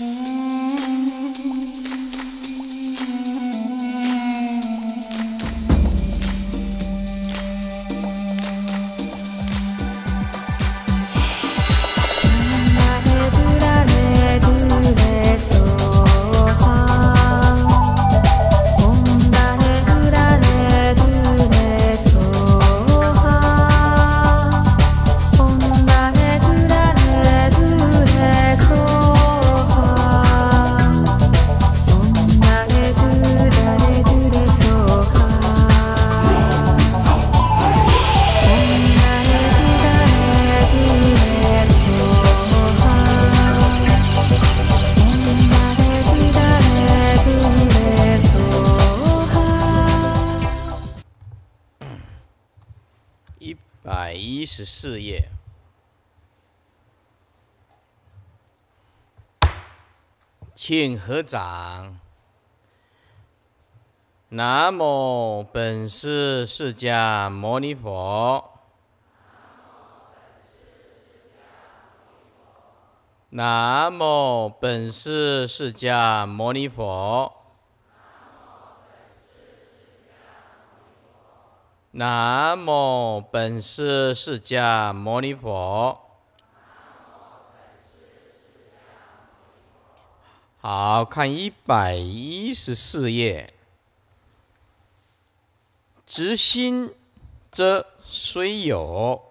Mm. 请合掌。南无本师释迦牟尼佛。南无本师释迦牟尼佛。南无本师释迦牟尼佛。好看一百一十四页，执心则虽有。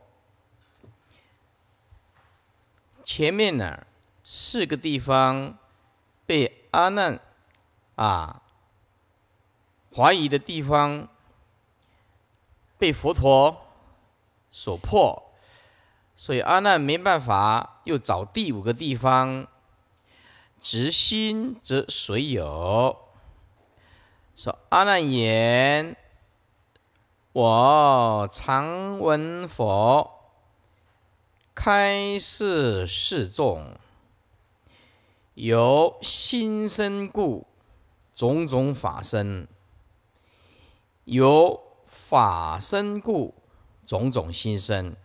前面呢四个地方被阿难啊怀疑的地方被佛陀所破，所以阿难没办法，又找第五个地方。执心则随有。说阿难言：“我常闻佛开示示众，由心生故种种法生，由法生故种种心生。”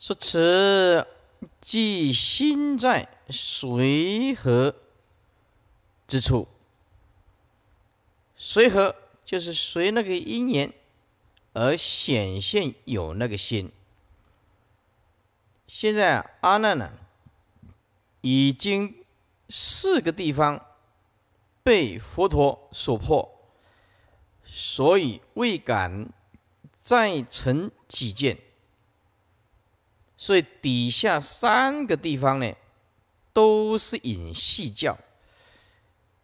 说此。即心在随和之处，随和就是随那个因缘而显现有那个心。现在阿难呢，已经四个地方被佛陀所破，所以未敢再成己见。所以底下三个地方呢，都是引细教。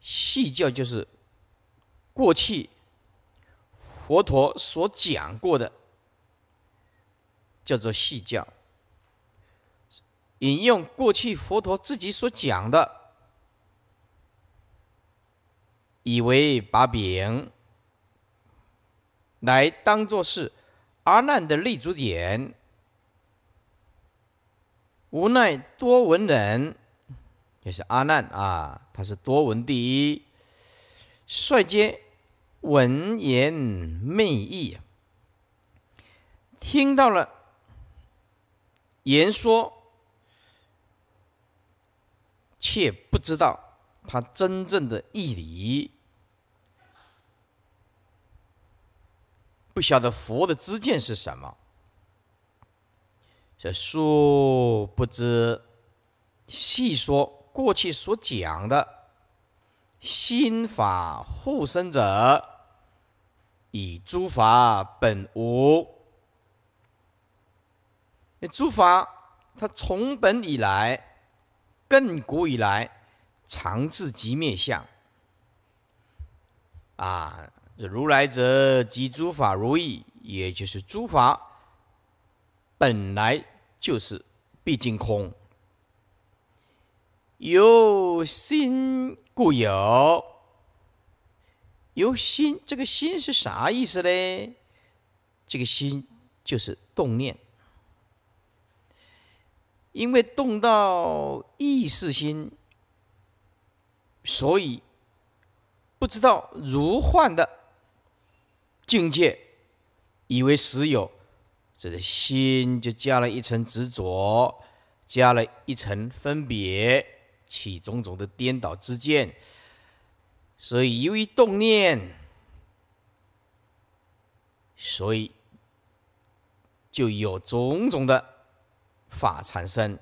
细教就是过去佛陀所讲过的，叫做细教。引用过去佛陀自己所讲的，以为把柄，来当做是阿难的立足点。无奈多闻人，也是阿难啊，他是多闻第一，率皆闻言昧意，听到了言说，却不知道他真正的义理，不晓得佛的知见是什么。这殊不知，细说过去所讲的，心法护身者，以诸法本无。诸法它从本以来，亘古以来常自即灭相。啊，如来者即诸法如意，也就是诸法本来。就是毕竟空，由心故有，由心这个心是啥意思呢？这个心就是动念，因为动到意识心，所以不知道如幻的境界，以为实有。这心就加了一层执着，加了一层分别，起种种的颠倒之见。所以由于动念，所以就有种种的法产生。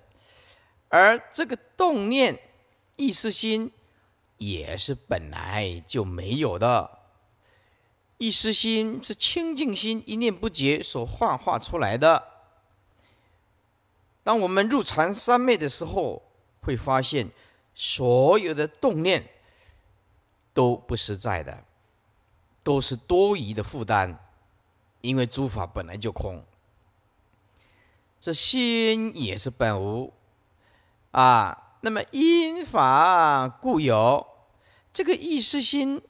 而这个动念、意识心，也是本来就没有的。一失心是清净心一念不绝所幻化出来的。当我们入禅三昧的时候，会发现所有的动念都不实在的，都是多余的负担，因为诸法本来就空，这心也是本无啊。那么因法故有，这个一识心。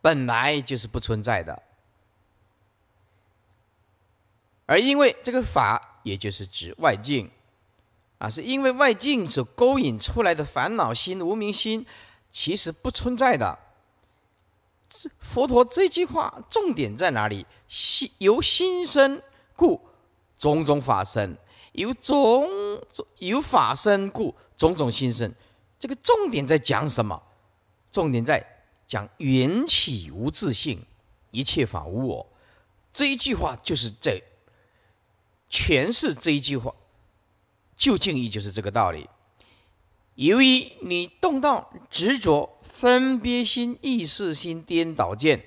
本来就是不存在的，而因为这个法，也就是指外境，啊，是因为外境所勾引出来的烦恼心、无明心，其实不存在的。这佛陀这句话重点在哪里？心由心生故种种法生，由种种由法生故种种心生。这个重点在讲什么？重点在。讲缘起无自性，一切法无我，这一句话就是在诠释这一句话，就定义就是这个道理。由于你动到执着、分别心、意识心颠倒见，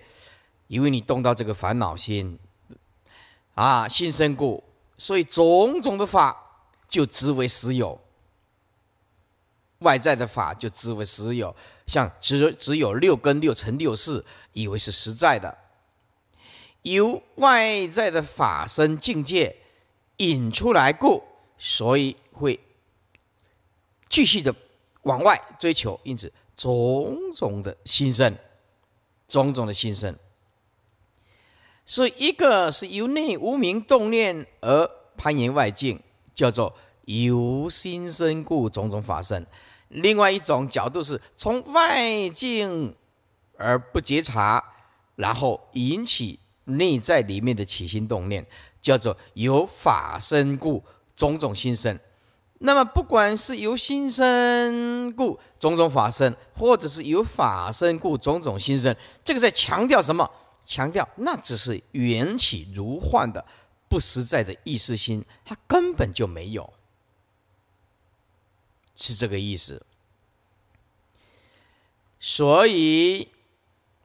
由于你动到这个烦恼心，啊，心生故，所以种种的法就知为实有，外在的法就知为实有。像只只有六跟六乘六四，以为是实在的，由外在的法身境界引出来故，所以会继续的往外追求，因此种种的心生，种种的心生，所以一个是由内无名动念而攀缘外境，叫做由心生故种种法身。另外一种角度是从外境而不觉察，然后引起内在里面的起心动念，叫做由法生故种种心生。那么不管是由心生故种种法生，或者是由法生故种种心生，这个在强调什么？强调那只是缘起如幻的不实在的意识心，它根本就没有。是这个意思，所以，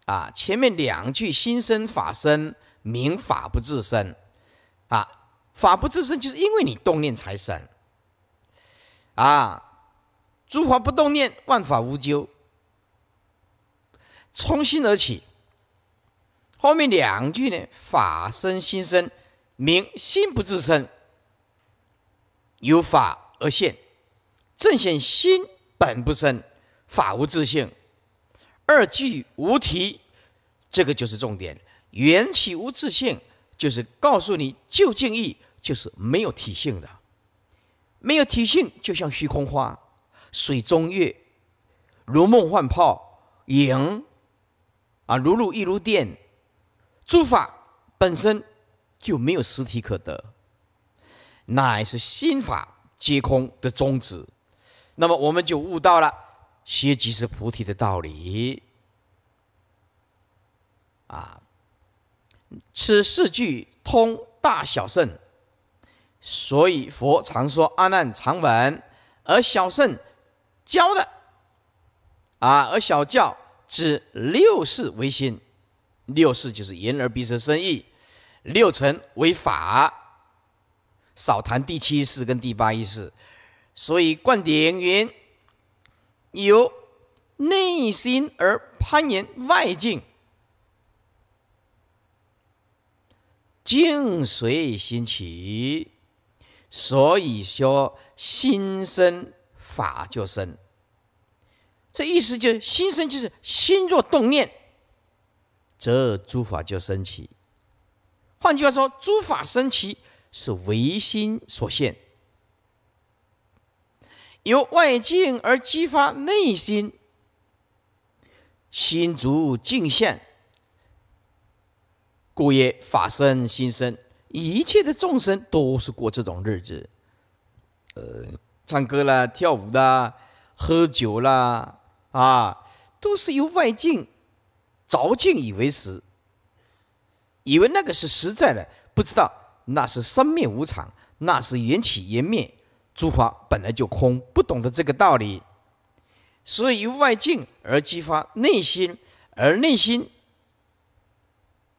啊，前面两句心生法生，明法不自生，啊，法不自生就是因为你动念才生，啊，诸法不动念，万法无咎，从心而起。后面两句呢，法生心生，明心不自生，由法而现。正显心本不生，法无自性，二句无体，这个就是重点。缘起无自性，就是告诉你究境义就是没有体性的，没有体性就像虚空花、水中月、如梦幻泡影，啊，如露亦如电，诸法本身就没有实体可得，乃是心法皆空的宗旨。那么我们就悟到了“学即是菩提”的道理啊！此四句通大小圣，所以佛常说“阿难常闻”，而小圣教的啊，而小教指六世为心，六世就是言而必生生意，六尘为法，少谈第七世跟第八一识，所以，观点云由内心而攀岩外境，境随心起。所以说，心生法就生。这意思就是，心生就是心若动念，则诸法就生起。换句话说，诸法生起是唯心所现。由外境而激发内心，心足境现，故曰法生心生。一切的众生都是过这种日子，呃，唱歌啦、跳舞的、喝酒啦，啊，都是由外境着境以为实，以为那个是实在的，不知道那是生灭无常，那是缘起缘灭。诸法本来就空，不懂得这个道理，所以由外境而激发内心，而内心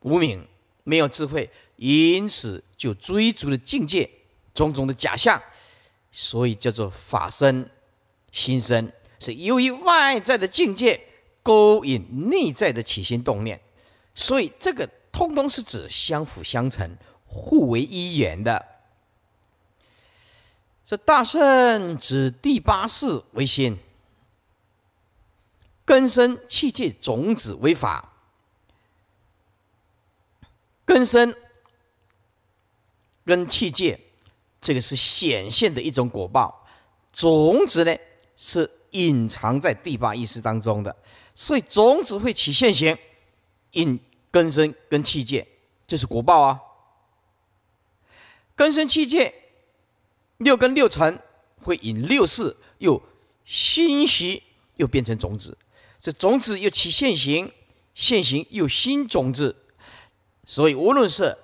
无明，没有智慧，因此就追逐了境界，种种的假象，所以叫做法身、心身，是由于外在的境界勾引内在的起心动念，所以这个通通是指相辅相成、互为一缘的。这大圣指第八世为心，根生器界种子为法，根生根器界，这个是显现的一种果报，种子呢是隐藏在第八意识当中的，所以种子会起现行，引根生根器界，这是果报啊，根生器界。六根六尘会引六事，又新习又变成种子，这种子又起现行，现行又新种子，所以无论是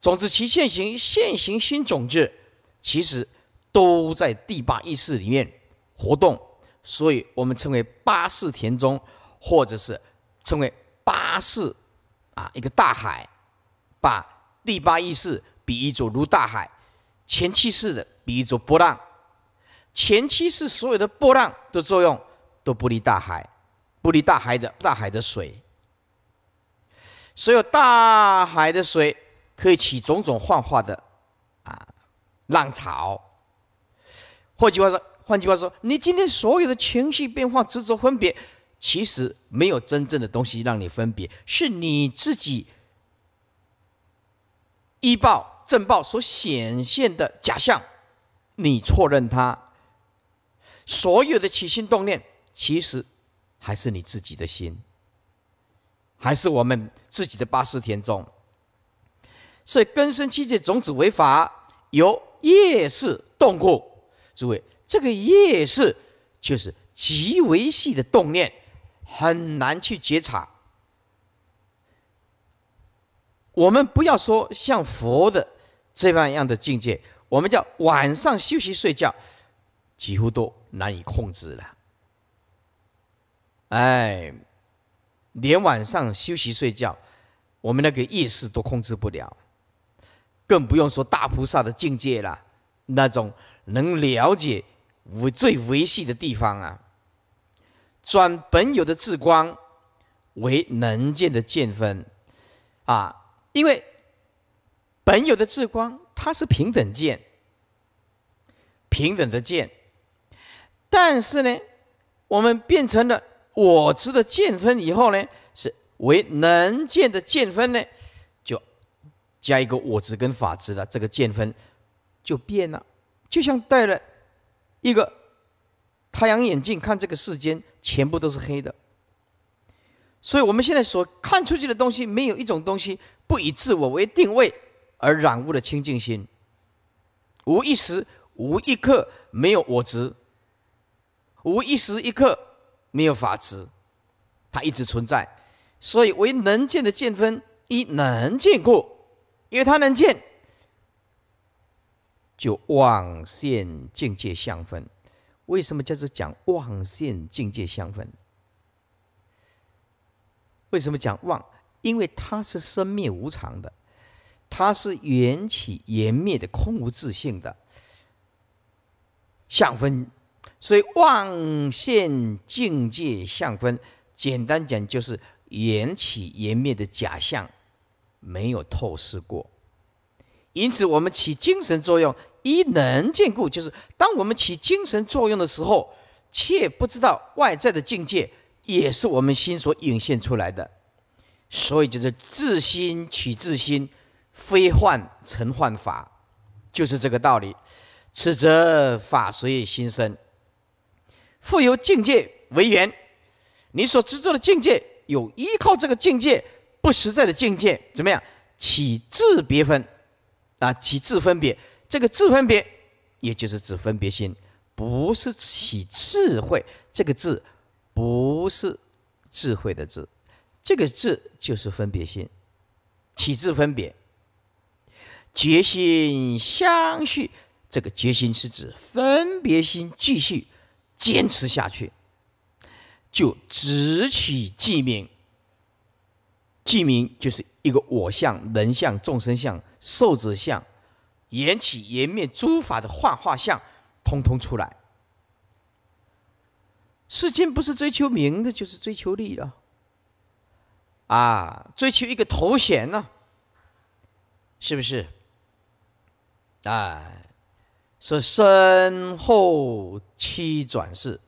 种子起现行，现行新种子，其实都在第八意识里面活动，所以我们称为八识田中，或者是称为八识，啊，一个大海，把第八意识比喻作如大海。前期是的，比喻作波浪。前期是所有的波浪的作用都不离大海，不离大海的，大海的水。所有大海的水可以起种种幻化的啊，浪潮。换句话说，换句话说，你今天所有的情绪变化、执着分别，其实没有真正的东西让你分别，是你自己依报。正报所显现的假象，你错认它；所有的起心动念，其实还是你自己的心，还是我们自己的八十田中。所以根生七界种子为法，由业识动故。诸位，这个业识就是极为细的动念，很难去觉察。我们不要说像佛的。这样样的境界，我们叫晚上休息睡觉，几乎都难以控制了。哎，连晚上休息睡觉，我们那个意识都控制不了，更不用说大菩萨的境界了。那种能了解最维系的地方啊，转本有的智光为能见的见分啊，因为。本有的智光，它是平等见，平等的见。但是呢，我们变成了我执的见分以后呢，是为能见的见分呢，就加一个我执跟法执了。这个见分就变了，就像戴了一个太阳眼镜看这个世间，全部都是黑的。所以我们现在所看出去的东西，没有一种东西不以自我为定位。而染污的清净心，无一时、无一刻没有我执，无一时一刻没有法执，它一直存在。所以为能见的见分一能见故，因为它能见，就妄现境界相分。为什么叫做讲妄现境界相分？为什么讲妄？因为它是生灭无常的。它是缘起缘灭的空无自性的相分，所以妄现境界相分。简单讲，就是缘起缘灭的假象没有透视过。因此，我们起精神作用一能见故，就是当我们起精神作用的时候，却不知道外在的境界也是我们心所涌现出来的。所以，就是自心取自心。非幻成幻法，就是这个道理。此则法随心生，复由境界为缘。你所执着的境界，有依靠这个境界不实在的境界，怎么样？起自别分啊，起自分别。这个自分别，也就是指分别心，不是起智慧这个智，不是智慧的智，这个智就是分别心，起自分别。决心相续，这个决心是指分别心继续坚持下去，就执取记名。记名就是一个我相、人相、众生相、寿者相，缘起缘灭诸法的幻化相，通通出来。世间不是追求名的，就是追求利的。啊，追求一个头衔呢，是不是？哎，是身后七转世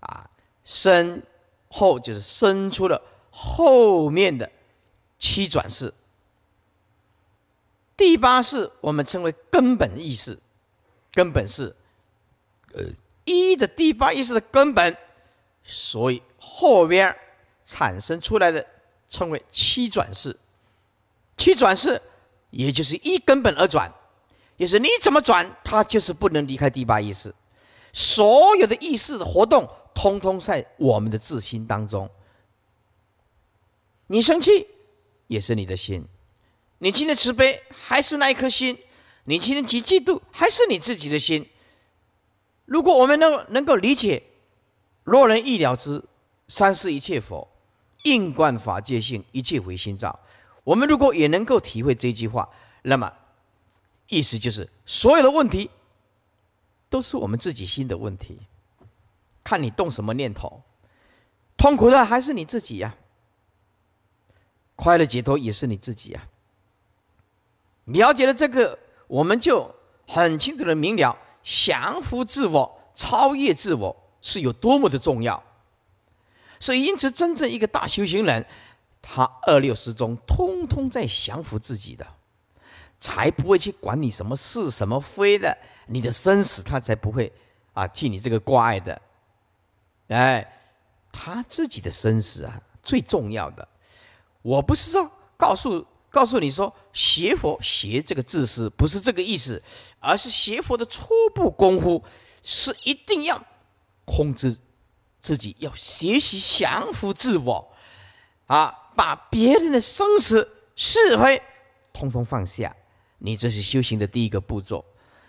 啊，身后就是生出了后面的七转世。第八世我们称为根本意识，根本是呃一的第八意识的根本，所以后边产生出来的称为七转世，七转世也就是一根本而转。也是你怎么转，它就是不能离开第八意识。所有的意识的活动，通通在我们的自心当中。你生气，也是你的心；你今天慈悲，还是那一颗心；你今天起嫉妒，还是你自己的心。如果我们能能够理解“若能意了之，三世一切佛，应观法界性，一切唯心造”，我们如果也能够体会这句话，那么。意思就是，所有的问题都是我们自己心的问题。看你动什么念头，痛苦的还是你自己呀，快乐解脱也是你自己呀。了解了这个，我们就很清楚的明了，降服自我、超越自我是有多么的重要。所以，因此，真正一个大修行人，他二六十中通通在降服自己的。才不会去管你什么是什么非的，你的生死他才不会啊替你这个挂碍的，哎，他自己的生死啊最重要的。我不是说告诉告诉你说学佛学这个字是不是这个意思，而是学佛的初步功夫是一定要控制自己，要学习降服自我，啊，把别人的生死是非统统放下。你这是修行的第一个步骤。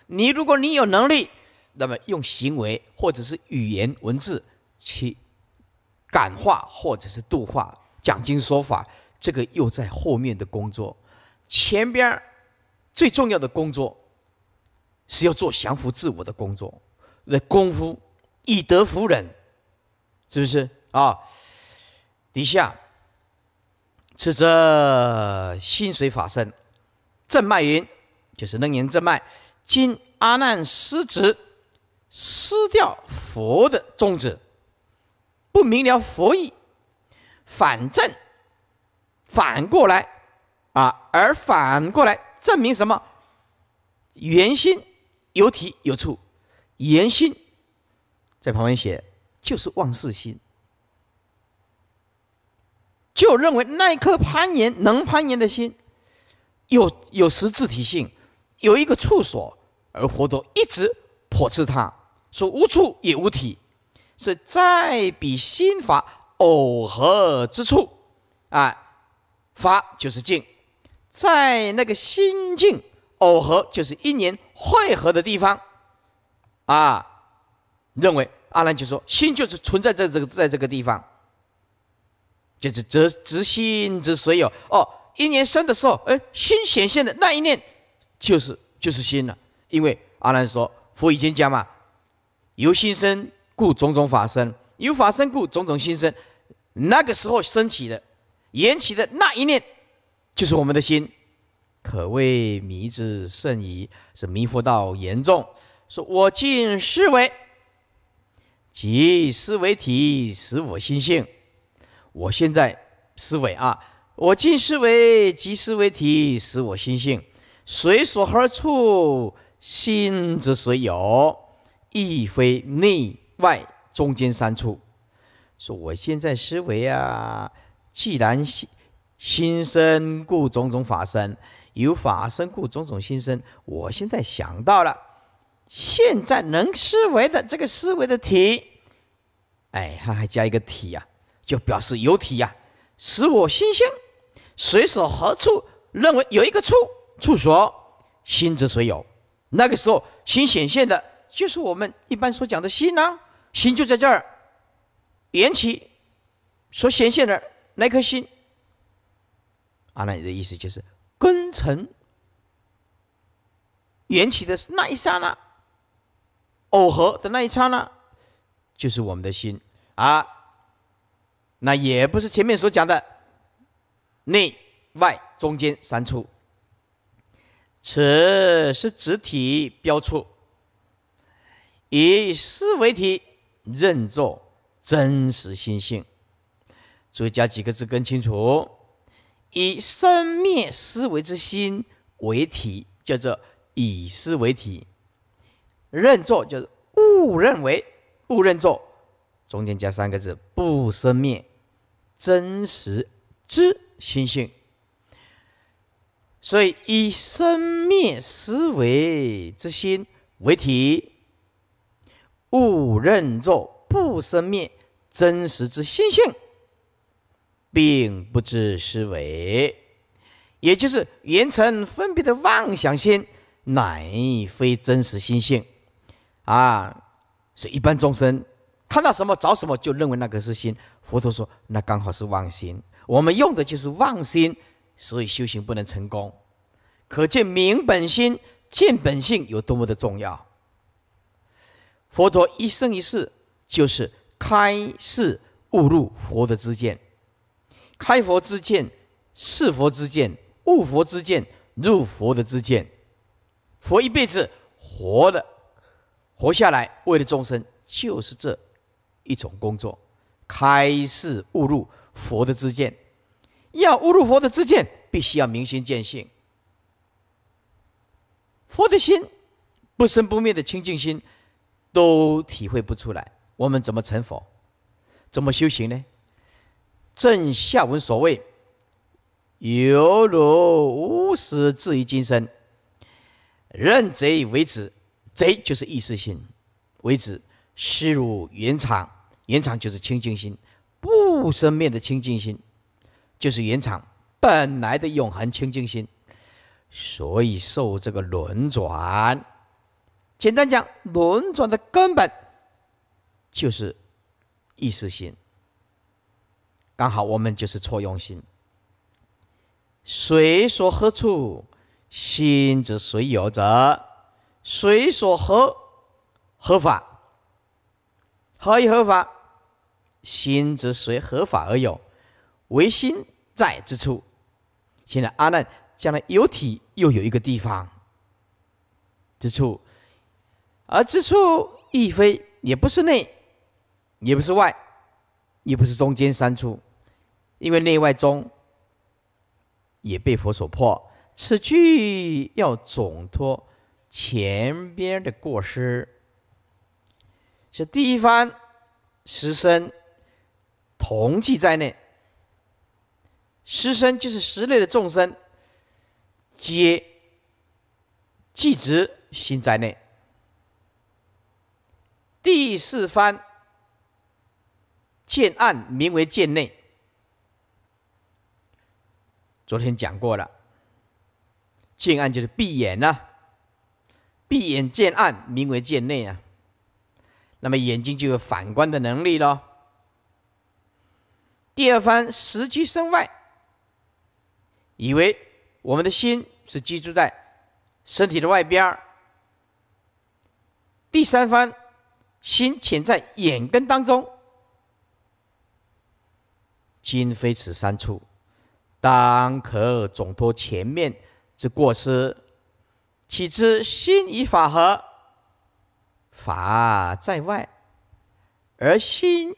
你如果你有能力，那么用行为或者是语言文字去感化或者是度化，讲经说法，这个又在后面的工作。前边儿最重要的工作是要做降服自我的工作，那功夫以德服人，是不是啊？底下此则心随法生。正脉云，就是楞严正脉。今阿难失子，失掉佛的宗旨，不明了佛意，反正，反过来，啊，而反过来证明什么？圆心有体有处，圆心在旁边写，就是妄事心，就认为那一颗攀岩能攀岩的心。有有实质体性，有一个处所而活陀一直破斥他说无处也无体，是再比心法耦合之处啊，法就是境，在那个心境耦合就是一年汇合的地方啊，认为阿兰就说心就是存在在这个在这个地方，就是执执心之所有哦。一年生的时候，哎，心显现的那一念，就是就是心了。因为阿难说，佛已经讲嘛，由心生故种种法生，由法生故种种心生。那个时候升起的、缘起的那一念，就是我们的心。可谓迷之甚矣，是迷佛道严重。说我尽思维，即思维体使我心性。我现在思维啊。我尽思维，即思维体，使我心性。随所何处？心之所有，亦非内外中间三处。说我现在思维啊，既然心心生故种种法生，有法生故种种心生。我现在想到了，现在能思维的这个思维的体，哎，它还加一个体呀，就表示有体呀，使我心性。随所何处，认为有一个处处所，心之所有。那个时候，心显现的就是我们一般所讲的心啊。心就在这儿，缘起所显现的那颗心。阿那你的意思就是，根尘缘起的那一刹那，耦合的那一刹那，就是我们的心啊。那也不是前面所讲的。内外中间三处，此是直体标出，以思为体，认作真实心性。注意加几个字更清楚：以生灭思维之心为体，叫做以思为体，认作就是误认为误认作。中间加三个字：不生灭，真实知。心性，所以以生灭思维之心为体，误认作不生灭真实之心性，并不知思维，也就是缘成分别的妄想心，乃非真实心性。啊，所以一般众生看到什么找什么，就认为那个是心。佛陀说，那刚好是妄心。我们用的就是妄心，所以修行不能成功。可见明本心、见本性有多么的重要。佛陀一生一世就是开示悟入佛的之见，开佛之见，是佛之见，悟佛之见，入佛的之见。佛一辈子活的活下来，为了众生就是这一种工作，开示悟入。佛的自见，要侮辱佛的自见，必须要明心见性。佛的心不生不灭的清净心，都体会不出来。我们怎么成佛？怎么修行呢？正下文所谓“犹如无始至于今生，认贼为止”，贼就是意识心，为止，悉如原场，原场就是清净心。不生灭的清净心，就是原厂本来的永恒清净心，所以受这个轮转。简单讲，轮转的根本就是意识心。刚好我们就是错用心。谁所何处心之谁有者？谁所合合法？何以合法？心则随合法而有，唯心在之处。现在阿难将来有体，又有一个地方之处，而之处亦非，也不是内，也不是外，也不是中间三处，因为内外中也被佛所破。此句要总托前边的过失，是第一番实身。同济在内，十生就是十类的众生，皆即直心在内。第四番见暗名为见内，昨天讲过了。见暗就是闭眼呐，闭眼见暗名为见内啊。那么眼睛就有反观的能力喽。第二番识居身外，以为我们的心是居住在身体的外边儿；第三番心潜在眼根当中，今非此三处，当可总托前面之过失。岂知心与法合，法在外，而心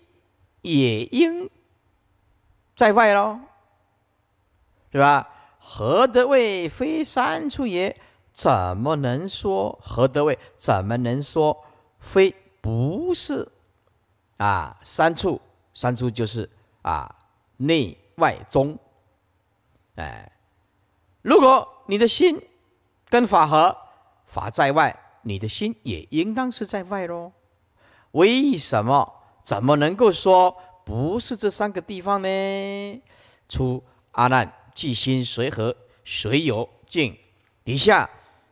也应。在外喽，对吧？何得谓非三处也？怎么能说何得谓？怎么能说非不是？啊，三处，三处就是啊，内外中。哎，如果你的心跟法合，法在外，你的心也应当是在外喽。为什么？怎么能够说？不是这三个地方呢？出阿难，即心随和，随有境。底下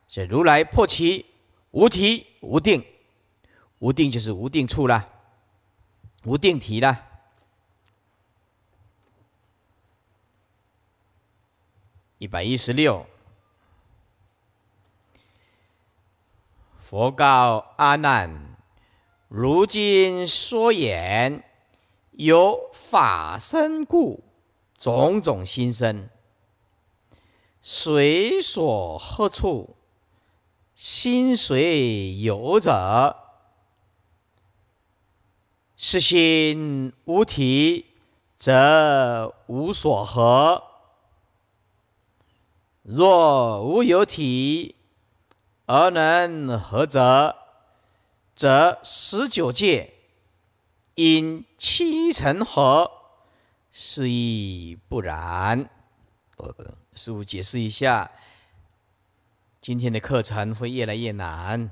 是如来破其无题无定，无定就是无定处啦，无定题啦。一百一十六，佛告阿难：如今说言。由法生故，种种心生；随所何处，心随有者，是心无体，则无所合；若无有体而能合者，则十九界。因七成合，是亦不然。师傅解释一下，今天的课程会越来越难。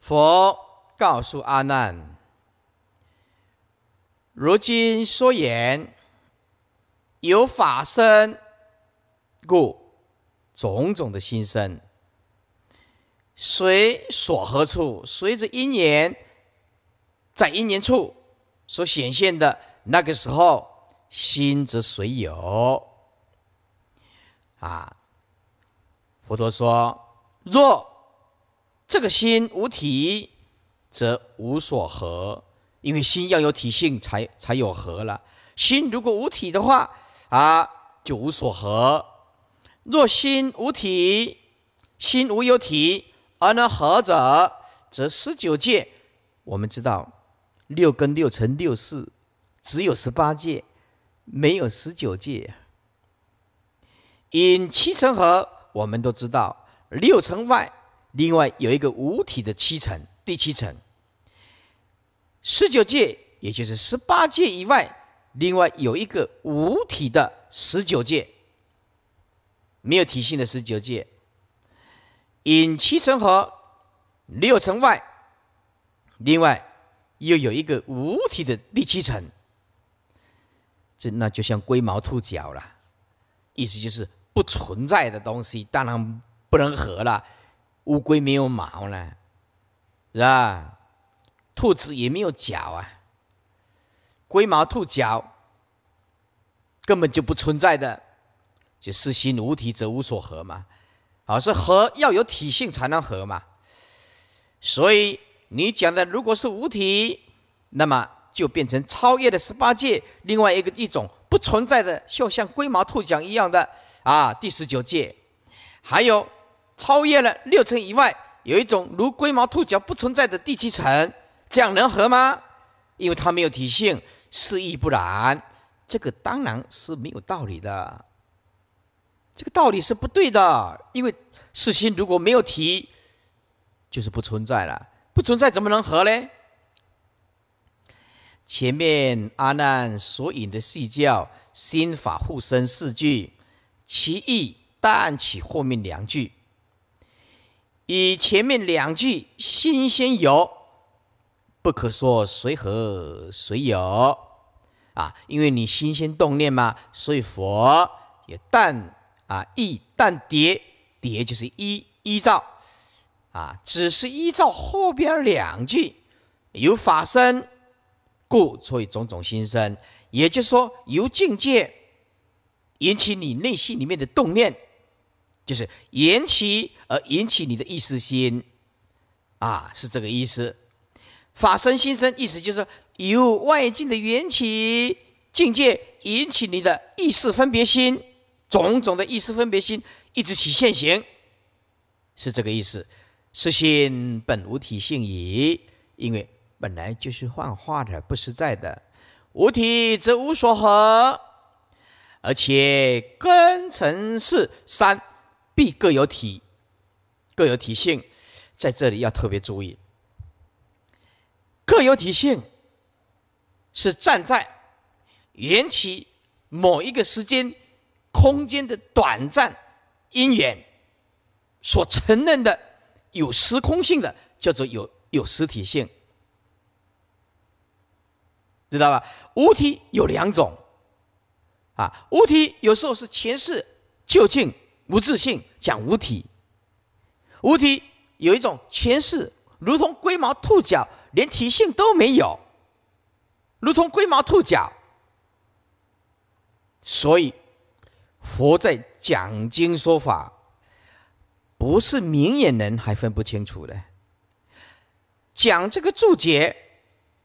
佛告诉阿难：如今说言，有法生，故种种的心声，随所何处，随着因缘。在一年处所显现的那个时候，心则随有。啊，佛陀说：若这个心无体，则无所合。因为心要有体性，才才有合了。心如果无体的话，啊，就无所合。若心无体，心无有体而能合者，则十九界，我们知道。六跟六乘六是，只有十八届，没有十九届。因七层和我们都知道，六层外，另外有一个五体的七层，第七层。十九届，也就是十八届以外，另外有一个五体的十九届，没有体性的十九届。因七层和六层外，另外。又有一个无体的第七层，这那就像龟毛兔脚了，意思就是不存在的东西，当然不能合了。乌龟没有毛呢，是吧？兔子也没有脚啊。龟毛兔脚根本就不存在的，就四心无体则无所合嘛。啊，是合要有体性才能合嘛。所以。你讲的如果是无体，那么就变成超越了十八界；另外一个一种不存在的，就像龟毛兔讲一样的啊，第十九界，还有超越了六层以外，有一种如龟毛兔脚不存在的第七层，这样能合吗？因为他没有体性，是亦不然，这个当然是没有道理的，这个道理是不对的，因为四心如果没有提，就是不存在了。不存在怎么能合呢？前面阿难所引的四教心法护身四句，其意但起后面两句。以前面两句心先有，不可说谁和谁有啊，因为你心先动念嘛，所以佛也但啊意但叠叠就是依依照。啊，只是依照后边两句，由法生，故所以种种心生，也就是说由境界引起你内心里面的动念，就是缘起而引起你的意识心，啊，是这个意思。法身心生，意思就是由外境的缘起境界引起你的意识分别心，种种的意识分别心一直起现行，是这个意思。此心本无体性矣，因为本来就是幻化的，不实在的。无体则无所合，而且根尘是三必各有体，各有体性。在这里要特别注意，各有体性，是站在缘起某一个时间、空间的短暂因缘所承认的。有时空性的叫做有有实体性，知道吧？无体有两种，啊，无体有时候是前世究竟无自性讲无体，无体有一种前世如同龟毛兔脚，连体性都没有，如同龟毛兔脚，所以佛在讲经说法。不是明眼人还分不清楚的，讲这个注解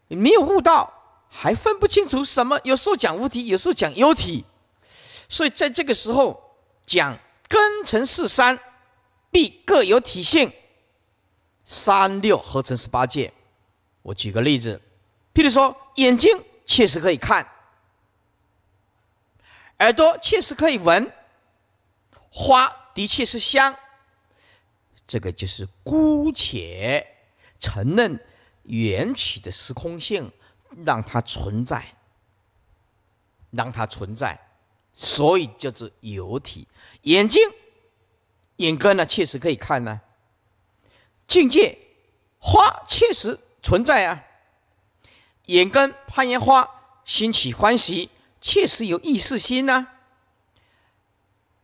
没有悟到，还分不清楚什么。有时候讲无体，有时候讲有体，所以在这个时候讲根成四三，必各有体性，三六合成十八界。我举个例子，譬如说眼睛确实可以看，耳朵确实可以闻，花的确是香。这个就是姑且承认缘起的时空性，让它存在，让它存在，所以叫做有体。眼睛、眼根呢，确实可以看呢；境界、花确实存在啊。眼根攀岩花，心起欢喜，确实有意识心呢。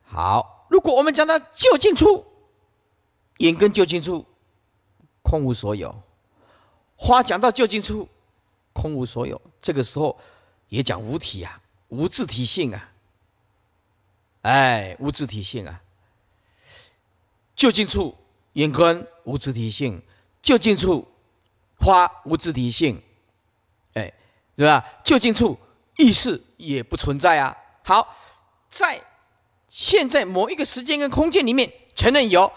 好，如果我们将它就近出。眼根就近处，空无所有；花讲到就近处，空无所有。这个时候也讲无体啊，无自体性啊，哎，无自体性啊。就近处眼根无自体性，就近处花无自体性，哎，是吧？就近处意识也不存在啊。好，在现在某一个时间跟空间里面，承认有。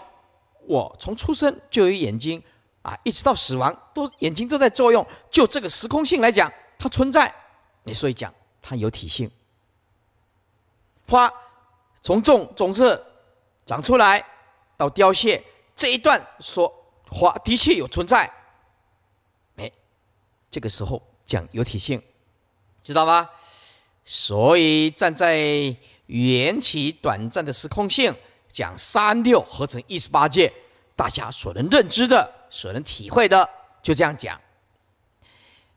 我从出生就有眼睛啊，一直到死亡都眼睛都在作用。就这个时空性来讲，它存在，你所以讲它有体性。花从种种子长出来到凋谢这一段，说花的确有存在，哎，这个时候讲有体性，知道吗？所以站在缘起短暂的时空性。讲三六合成一十八界，大家所能认知的、所能体会的，就这样讲。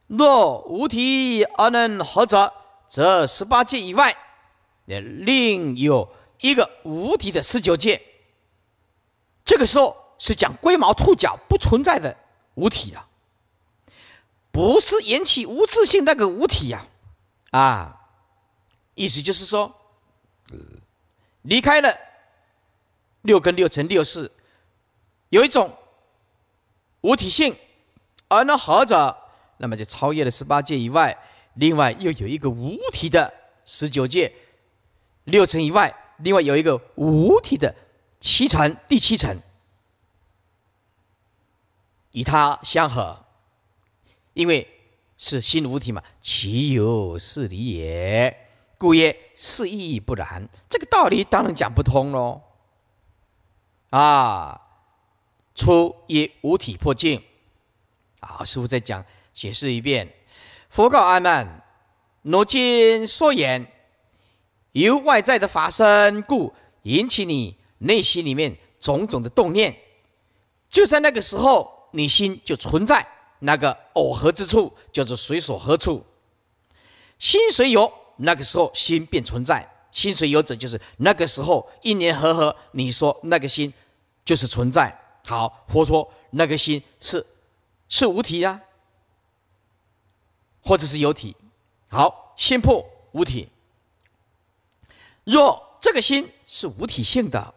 若无体而能合者，则十八界以外，那另有一个无体的十九界。这个时候是讲龟毛兔脚不存在的无体啊，不是引起无自性那个无体呀，啊，意思就是说离开了。六根六乘六是有一种无体性，而那合者，那么就超越了十八界以外，另外又有一个无体的十九界六层以外，另外有一个无体的七层第七层，与它相合，因为是新无体嘛，其有是理也？故曰是意义不然，这个道理当然讲不通喽。啊！出以五体破境。好，师傅再讲解释一遍。佛告阿难：，罗经说言，由外在的发生，故引起你内心里面种种的动念。就在那个时候，你心就存在那个耦合之处，叫做随所合处。心随有，那个时候心便存在。心随有者，就是那个时候一年合合，你说那个心。就是存在好，佛说那个心是是无体呀，或者是有体。好，心破无体。若这个心是无体性的，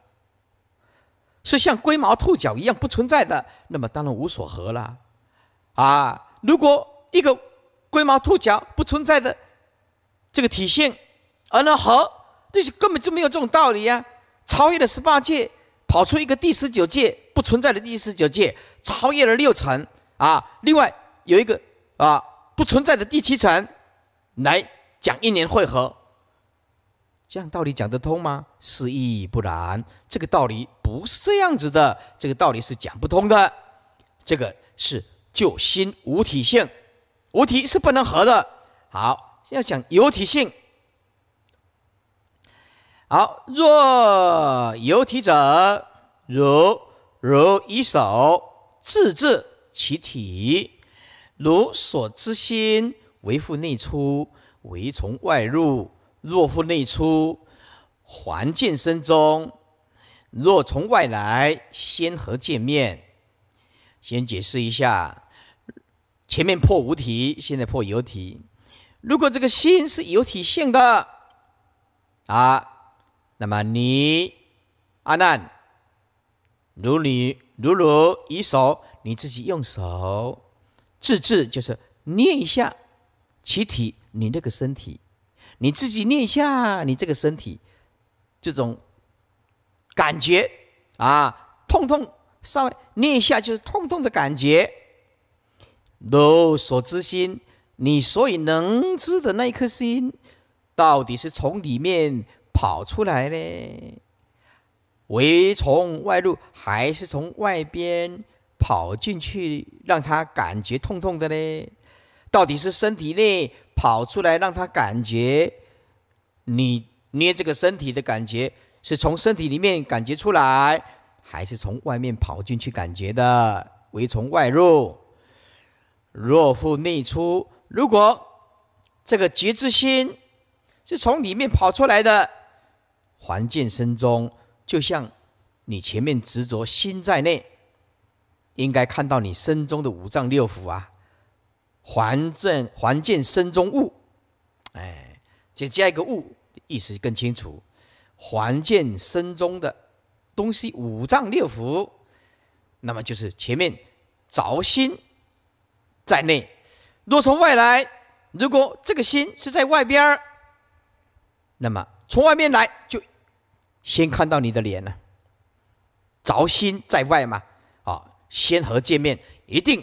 是像龟毛兔脚一样不存在的，那么当然无所合了。啊，如果一个龟毛兔脚不存在的这个体性，而那合这是根本就没有这种道理啊！超越了十八界。跑出一个第十九届不存在的第十九届，超越了六层啊！另外有一个啊不存在的第七层，来讲一年会合，这样道理讲得通吗？是亦不然，这个道理不是这样子的，这个道理是讲不通的。这个是就心无体性，无体是不能合的。好，要讲有体性。好，若有体者，如如以手自治其体，如所知心为复内出，为从外入；若复内出，还见身中；若从外来，先何见面？先解释一下，前面破无体，现在破有体。如果这个心是有体性的啊。那么你阿难，如你如如以手你自己用手自制，就是捏一下其体你这个身体，你自己捏一下你这个身体这种感觉啊痛痛稍微捏一下就是痛痛的感觉。如所知心，你所以能知的那一颗心，到底是从里面。跑出来嘞？围从外入还是从外边跑进去，让他感觉痛痛的嘞？到底是身体内跑出来，让他感觉你捏这个身体的感觉是从身体里面感觉出来，还是从外面跑进去感觉的？围从外入，若腹内出。如果这个觉知心是从里面跑出来的？环见身中，就像你前面执着心在内，应该看到你身中的五脏六腑啊。环正环见身中物，哎，再加一个物，意思更清楚。环见身中的东西，五脏六腑，那么就是前面着心在内。若从外来，如果这个心是在外边儿，那么从外面来就。先看到你的脸呢，着心在外嘛，啊，先和见面，一定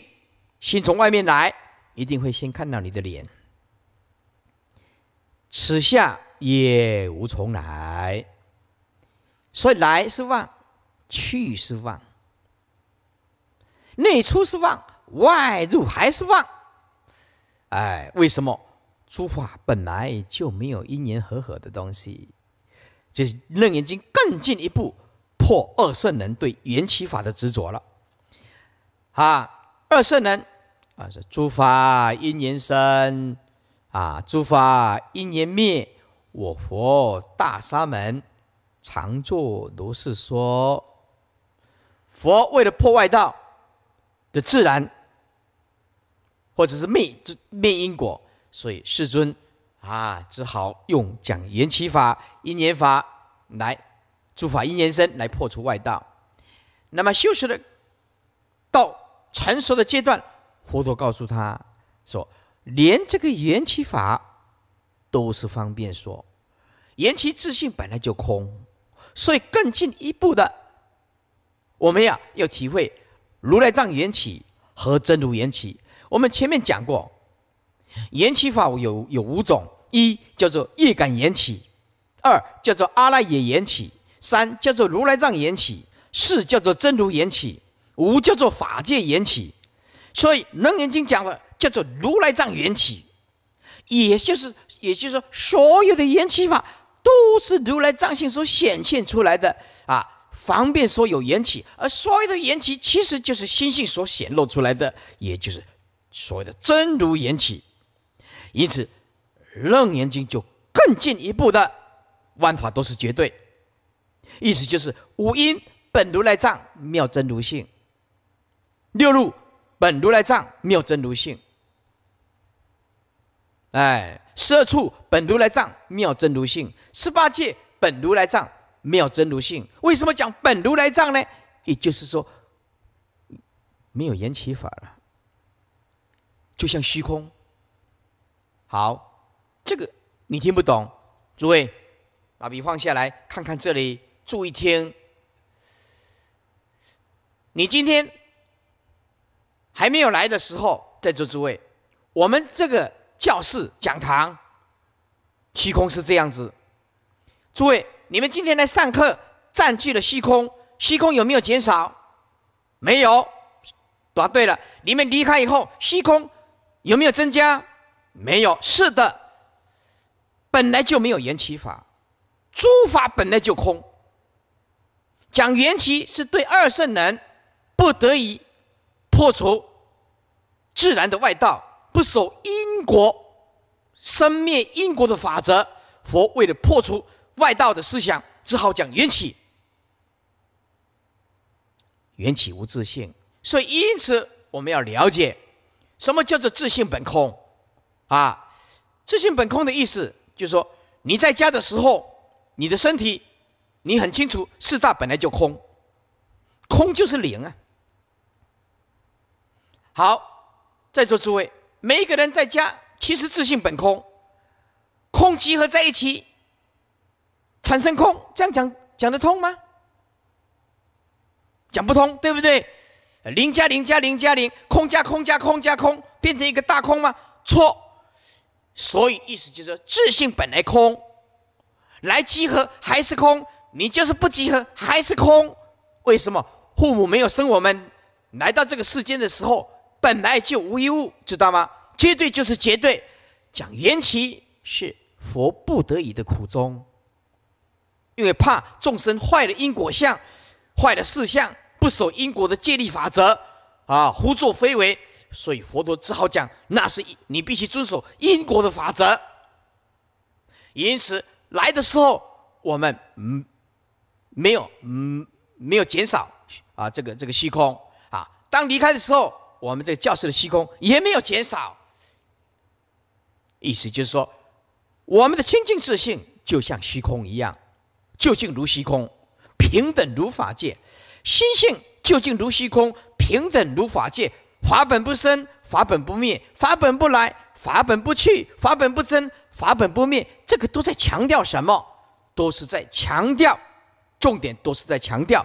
先从外面来，一定会先看到你的脸。此下也无从来，所以来是望，去是望，内出是望，外入还是望。哎，为什么？诸法本来就没有因缘和合的东西。就是楞严经更进一步破二圣人对缘起法的执着了。啊，二圣人啊，是诸法因缘生啊，诸法因缘灭，我佛大沙门常作如是说。佛为了破坏道的自然，或者是灭灭因果，所以世尊。啊，只好用讲缘起法、因缘法来诸法因缘生来破除外道。那么，修持的到成熟的阶段，佛陀告诉他说，连这个缘起法都是方便说，缘起自信本来就空，所以更进一步的，我们呀要体会如来藏缘起和真如缘起。我们前面讲过，缘起法有有五种。一叫做业感缘起，二叫做阿拉耶缘起，三叫做如来藏缘起，四叫做真如缘起，五叫做法界缘起。所以《楞严经》讲的叫做如来藏缘起，也就是也就是说，所有的缘起法都是如来藏性所显现出来的啊。方便说有缘起，而所有的缘起其实就是心性所显露出来的，也就是所谓的真如缘起。因此。楞严经就更进一步的，万法都是绝对，意思就是五音本如来藏，妙真如性；六入本如来藏，妙真如性；哎，十二处本如来藏，妙真如性；十八界本如来藏，妙真如性。为什么讲本如来藏呢？也就是说，没有言起法了，就像虚空。好。这个你听不懂，诸位，把笔放下来看看这里，注意听。你今天还没有来的时候，在座诸位，我们这个教室讲堂，虚空是这样子。诸位，你们今天来上课，占据了虚空，虚空有没有减少？没有，答对了。你们离开以后，虚空有没有增加？没有，是的。本来就没有缘起法，诸法本来就空。讲缘起是对二圣人不得已破除自然的外道，不守因果生灭因果的法则。佛为了破除外道的思想，只好讲缘起。缘起无自性，所以因此我们要了解什么叫做自性本空啊？自性本空的意思。就说你在家的时候，你的身体，你很清楚四大本来就空，空就是零啊。好，在座诸位，每一个人在家其实自信本空，空集合在一起产生空，这样讲讲得通吗？讲不通，对不对？零加零加零加零，空加空加空加空，变成一个大空吗？错。所以，意思就是，自信本来空，来集合还是空，你就是不集合还是空。为什么？父母没有生我们，来到这个世间的时候，本来就无一物，知道吗？绝对就是绝对。讲缘起是佛不得已的苦衷，因为怕众生坏了因果相，坏了事相，不守因果的戒律法则，啊，胡作非为。所以佛陀只好讲，那是你必须遵守因果的法则。因此，来的时候我们嗯没有嗯没有减少啊这个这个虚空啊，当离开的时候，我们这教室的虚空也没有减少。意思就是说，我们的清净自性就像虚空一样，究竟如虚空，平等如法界；心性究竟如虚空，平等如法界。法本不生，法本不灭，法本不来，法本不去，法本不增，法本不灭，这个都在强调什么？都是在强调，重点都是在强调，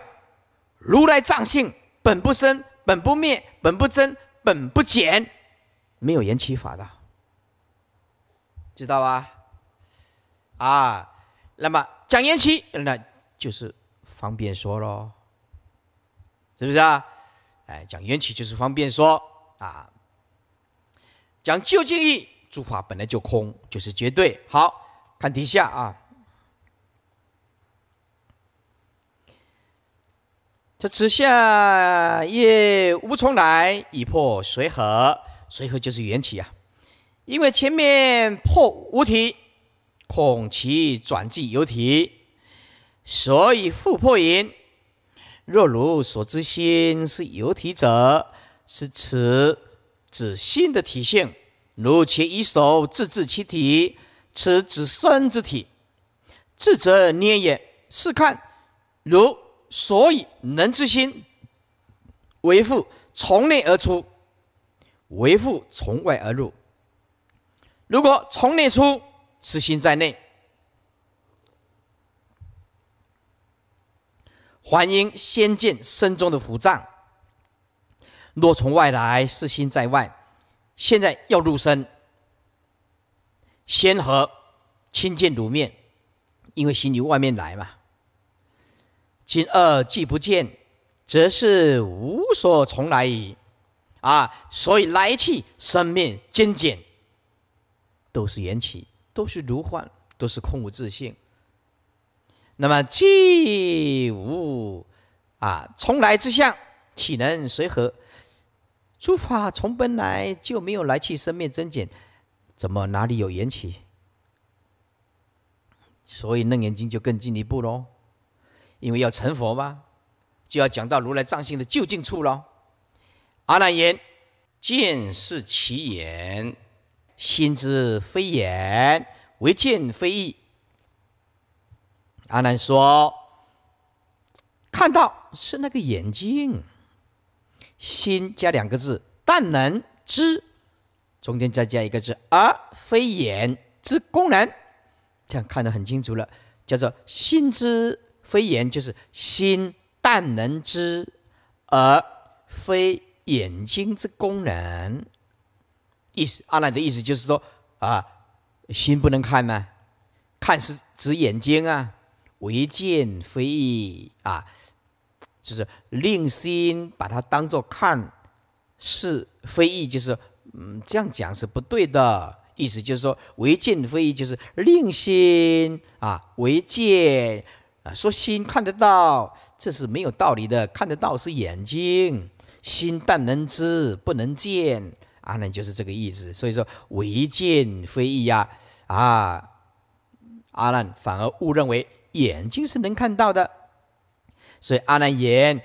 如来藏性本不生，本不灭，本不增，本不减，没有延期法的，知道吧？啊，那么讲延期，那就是方便说喽，是不是啊？哎，讲缘起就是方便说啊。讲究竟义，诸法本来就空，就是绝对。好看底下啊，这此下业无从来以破随和，随和就是缘起啊。因为前面破无体，恐其转计有体，所以复破因。若如所知心是有体者，是此指心的体性；如其以手自治其体，此指身之体。智者捏也。试看，如所以能之心，为父从内而出，为父从外而入。如果从内出，此心在内。还应先见身中的浮障。若从外来，是心在外。现在要入身，先和亲见如面，因为心由外面来嘛。今二既不见，则是无所从来矣。啊，所以来去生灭精简，都是缘起，都是如幻，都是空无自性。那么既无啊，从来之相，岂能随和？诸法从本来就没有来去生灭增减，怎么哪里有缘起？所以《楞严经》就更进一步喽，因为要成佛嘛，就要讲到如来藏心的究竟处喽。阿难言：见是其言，心之非言，唯见非意。阿难说：“看到是那个眼睛，心加两个字，但能知，中间再加一个字，而非眼之功能。这样看得很清楚了，叫做心之非眼，就是心但能知，而非眼睛之功能。意思，阿难的意思就是说，啊，心不能看呢，看是指眼睛啊。”唯见非义啊，就是令心把它当做看是非义，就是嗯，这样讲是不对的。意思就是说，唯见非义就是令心啊，唯见啊，说心看得到，这是没有道理的。看得到是眼睛，心但能知不能见，阿难就是这个意思。所以说，唯见非义呀，啊，阿难反而误认为。眼睛是能看到的，所以阿难眼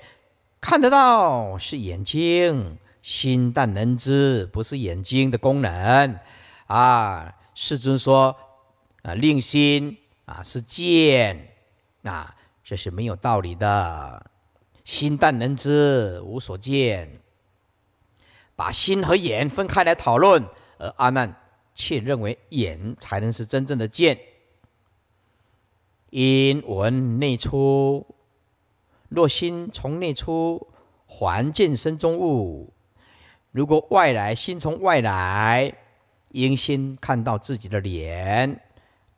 看得到是眼睛，心但能知不是眼睛的功能啊。世尊说啊，令心啊是见啊，这是没有道理的。心但能知，无所见。把心和眼分开来讨论，而阿难却认为眼才能是真正的见。因闻内出，若心从内出，还见身中物；如果外来心从外来，因心看到自己的脸。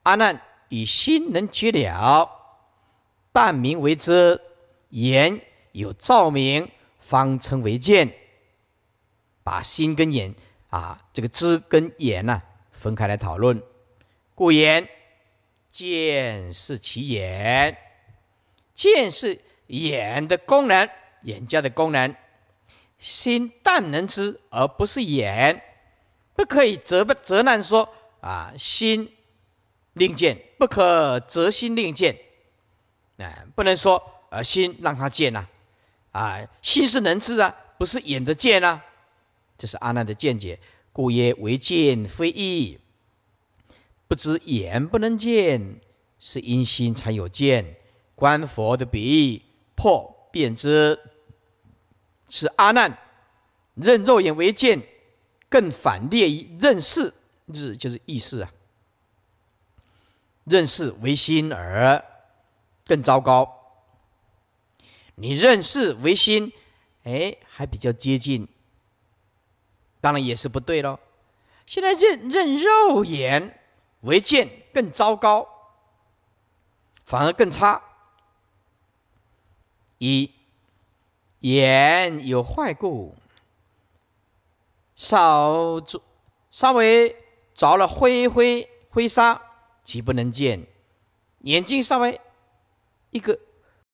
阿难，以心能觉了，但名为知；眼有照明，方称为见。把心跟眼，啊，这个知跟眼呢，分开来讨论。故言。见是其眼，见是眼的功能，眼家的功能。心但能知，而不是眼，不可以责不责难说啊。心令见，不可责心令见，啊，不能说啊，心让他见呐，啊，心是能知啊，不是眼的见啊。这是阿难的见解，故曰为见非意。不知眼不能见，是因心才有见。观佛的比破便知，此阿难认肉眼为见，更反列于认识。日，就是意识啊，认识唯心而更糟糕。你认识唯心，哎，还比较接近，当然也是不对喽。现在认认肉眼。违见更糟糕，反而更差。一眼有坏故，少着稍微着了灰灰灰沙即不能见，眼睛稍微一个。